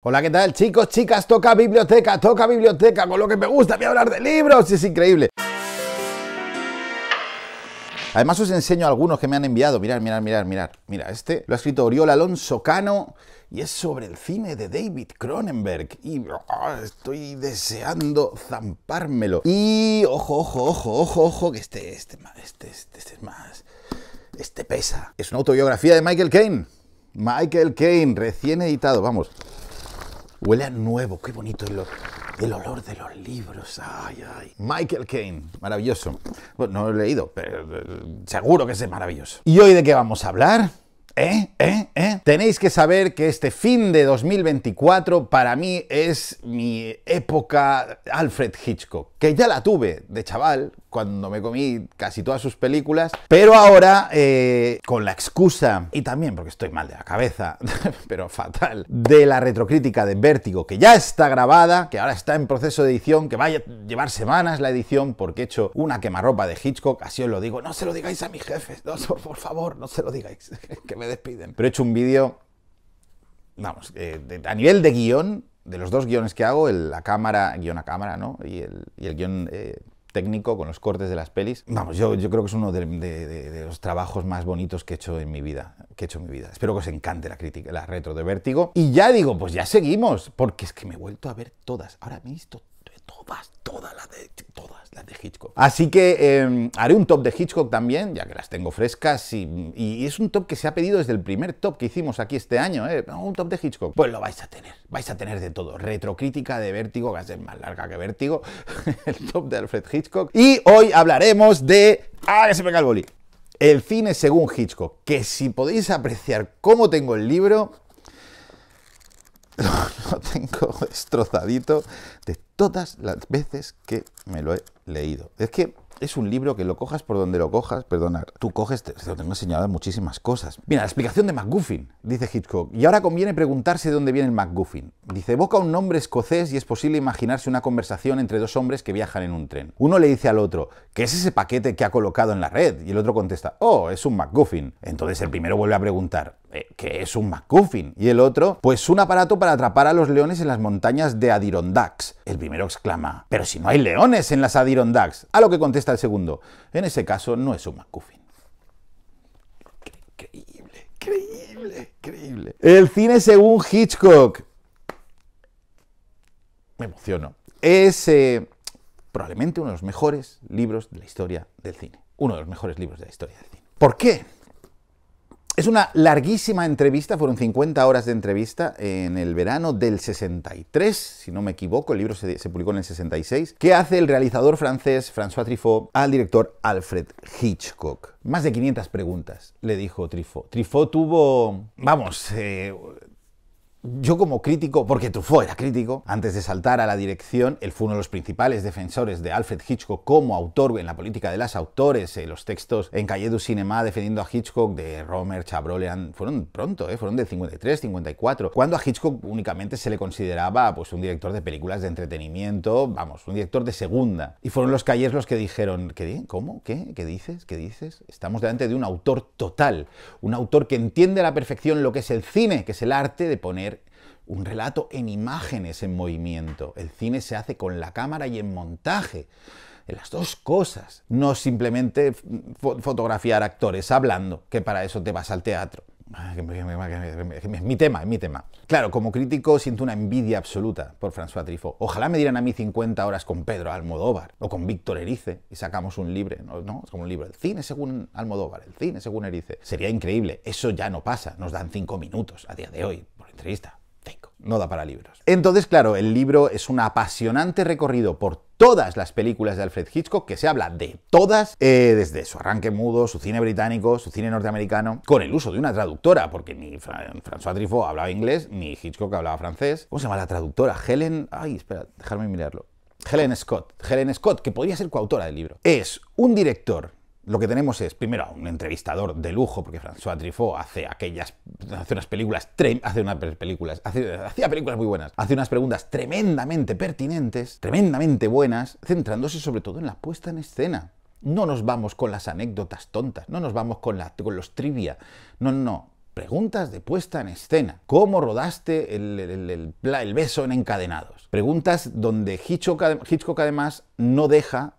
Hola, ¿qué tal chicos, chicas? Toca biblioteca, toca biblioteca, con lo que me gusta voy a hablar de libros, es increíble. Además os enseño algunos que me han enviado, mirad, mirad, mirad, mirad. Mira, este lo ha escrito Oriol Alonso Cano y es sobre el cine de David Cronenberg. Y ah, estoy deseando zampármelo. Y ojo, ojo, ojo, ojo, ojo, que este, este, este, este, este es más... Este pesa. Es una autobiografía de Michael Caine. Michael Caine, recién editado, vamos. Huele a nuevo, qué bonito el, olor de los libros. Ay, Michael Caine, maravilloso. Bueno, no lo he leído, pero eh, seguro que es maravilloso. ¿Y hoy de qué vamos a hablar? ¿Eh? ¿Eh? ¿Eh? Tenéis que saber que este fin de 2024 para mí es mi época Alfred Hitchcock, que ya la tuve de chaval, cuando me comí casi todas sus películas, pero ahora eh, con la excusa, y también porque estoy mal de la cabeza, pero fatal, de la retrocrítica de Vértigo, que ya está grabada, que ahora está en proceso de edición, que va a llevar semanas la edición, porque he hecho una quemarropa de Hitchcock, así os lo digo, no se lo digáis a mis jefes, por favor, no se lo digáis, que me despiden. Pero he hecho un vídeo, vamos, eh, a nivel de guión, de los dos guiones que hago, el, la cámara, guión a cámara, ¿no? Y el, guión... Eh, técnico, con los cortes de las pelis. Vamos, yo, yo creo que es uno de, los trabajos más bonitos que he hecho en mi vida. Que he hecho en mi vida. Espero que os encante la crítica, la retro de Vértigo. Y ya digo, pues ya seguimos, porque es que me he vuelto a ver todas. Ahora me he visto todas, todas las de, todas las de Hitchcock. Así que em, haré un top de Hitchcock también, ya que las tengo frescas, y, es un top que se ha pedido desde el primer top que hicimos aquí este año, ¿eh? Un top de Hitchcock. Pues lo vais a tener, vais a tener de todo. Retrocrítica de Vértigo, que ser más larga que Vértigo, el top de Alfred Hitchcock. Y hoy hablaremos de... ¡Ah, que se me cae el boli! El cine según Hitchcock, que si podéis apreciar cómo tengo el libro, lo tengo destrozadito de todas las veces que me lo he leído. Es que es un libro que lo cojas por donde lo cojas, perdona, tú coges, te, lo tengo enseñado muchísimas cosas. Mira, la explicación de MacGuffin, dice Hitchcock, y ahora conviene preguntarse de dónde viene el MacGuffin. Dice, evoca un nombre escocés y es posible imaginarse una conversación entre dos hombres que viajan en un tren. Uno le dice al otro, ¿qué es ese paquete que ha colocado en la red? Y el otro contesta, oh, es un MacGuffin. Entonces el primero vuelve a preguntar, que es un MacGuffin, y el otro, pues un aparato para atrapar a los leones en las montañas de Adirondacks. El primero exclama, pero si no hay leones en las Adirondacks. A lo que contesta el segundo, en ese caso no es un MacGuffin. Increíble, increíble, increíble. El cine según Hitchcock. Me emociono. Es eh, probablemente uno de los mejores libros de la historia del cine. Uno de los mejores libros de la historia del cine. ¿Por qué? una larguísima entrevista, fueron 50 horas de entrevista en el verano del 63, si no me equivoco, el libro se, publicó en el 66, que hace el realizador francés François Truffaut al director Alfred Hitchcock. Más de 500 preguntas, le dijo Trifo. Trifo tuvo, vamos, eh, yo como crítico, porque Truffaut era crítico, antes de saltar a la dirección, él fue uno de los principales defensores de Alfred Hitchcock como autor en la política de las autores, eh, los textos en Calle du Cinema defendiendo a Hitchcock de Romer, chabrolean fueron pronto, eh, fueron del 53, 54, cuando a Hitchcock únicamente se le consideraba pues, un director de películas de entretenimiento, vamos, un director de segunda. Y fueron los Calles los que dijeron, ¿qué? ¿Cómo? ¿Qué? ¿Qué dices? ¿Qué dices? Estamos delante de un autor total, un autor que entiende a la perfección lo que es el cine, que es el arte de poner un relato en imágenes, en movimiento. El cine se hace con la cámara y en montaje. En las dos cosas. No simplemente fotografiar actores hablando, que para eso te vas al teatro. Es mi tema, es mi tema. Claro, como crítico siento una envidia absoluta por François Trifo. Ojalá me dieran a mí 50 horas con Pedro Almodóvar o con Víctor Erice y sacamos un libro. ¿no? no es como un libro. El cine según Almodóvar, el cine según Erice. Sería increíble. Eso ya no pasa. Nos dan cinco minutos a día de hoy por entrevista no da para libros. Entonces, claro, el libro es un apasionante recorrido por todas las películas de Alfred Hitchcock, que se habla de todas, eh, desde su arranque mudo, su cine británico, su cine norteamericano, con el uso de una traductora, porque ni François Trifo hablaba inglés, ni Hitchcock hablaba francés. ¿Cómo se llama la traductora? Helen... Ay, espera, déjame mirarlo. Helen Scott. Helen Scott, que podría ser coautora del libro. Es un director lo que tenemos es, primero, a un entrevistador de lujo, porque François Truffaut hace aquellas, hace unas películas, hace películas, hacía películas muy buenas, hace unas preguntas tremendamente pertinentes, tremendamente buenas, centrándose sobre todo en la puesta en escena. No nos vamos con las anécdotas tontas, no nos vamos con, los trivia, no, no, no. Preguntas de puesta en escena. ¿Cómo rodaste el, beso en encadenados? Preguntas donde Hitchcock además no deja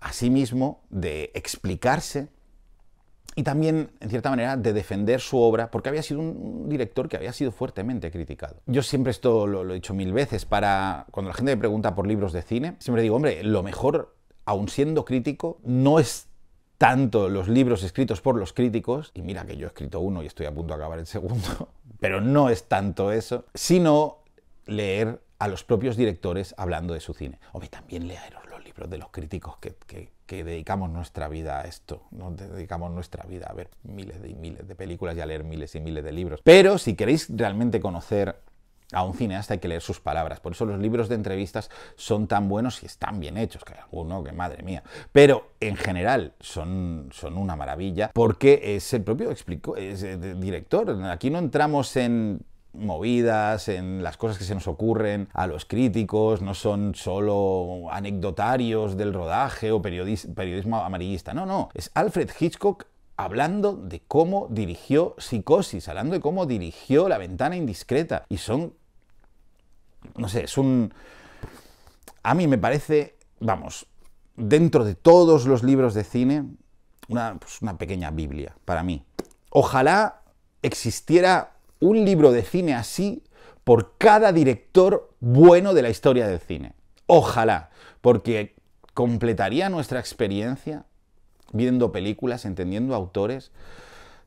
a sí mismo, de explicarse y también, en cierta manera, de defender su obra, porque había sido un director que había sido fuertemente criticado. Yo siempre esto lo, he dicho mil veces, para cuando la gente me pregunta por libros de cine, siempre digo, hombre, lo mejor, aun siendo crítico, no es tanto los libros escritos por los críticos, y mira que yo he escrito uno y estoy a punto de acabar el segundo, pero no es tanto eso, sino leer a los propios directores hablando de su cine. Hombre, también lea de los críticos que, dedicamos nuestra vida a esto, nos dedicamos nuestra vida a ver miles y miles de películas y a leer miles y miles de libros. Pero si queréis realmente conocer a un cineasta hay que leer sus palabras, por eso los libros de entrevistas son tan buenos y están bien hechos, que alguno que madre mía, pero en general son, son una maravilla porque es el propio eh, director, aquí no entramos en movidas, en las cosas que se nos ocurren a los críticos, no son solo anecdotarios del rodaje o periodismo amarillista, no, no, es Alfred Hitchcock hablando de cómo dirigió Psicosis, hablando de cómo dirigió La ventana indiscreta y son, no sé, es un... A mí me parece, vamos, dentro de todos los libros de cine, una, pues una pequeña Biblia para mí. Ojalá existiera un libro de cine así por cada director bueno de la historia del cine. Ojalá, porque completaría nuestra experiencia viendo películas, entendiendo autores,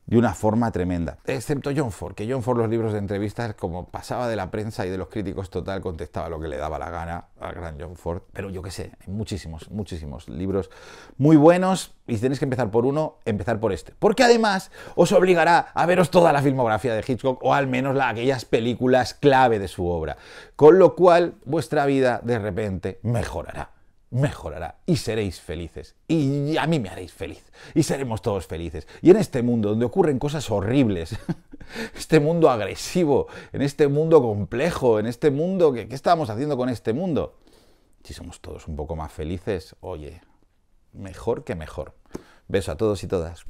de una forma tremenda. Excepto John Ford, que John Ford los libros de entrevistas, como pasaba de la prensa y de los críticos total, contestaba lo que le daba la gana al gran John Ford. Pero yo qué sé, hay muchísimos, muchísimos libros muy buenos y si tenéis que empezar por uno, empezar por este. Porque además os obligará a veros toda la filmografía de Hitchcock o al menos aquellas películas clave de su obra. Con lo cual vuestra vida de repente mejorará mejorará y seréis felices. Y a mí me haréis feliz. Y seremos todos felices. Y en este mundo donde ocurren cosas horribles, este mundo agresivo, en este mundo complejo, en este mundo que, ¿qué estamos haciendo con este mundo? Si somos todos un poco más felices, oye, mejor que mejor. Beso a todos y todas.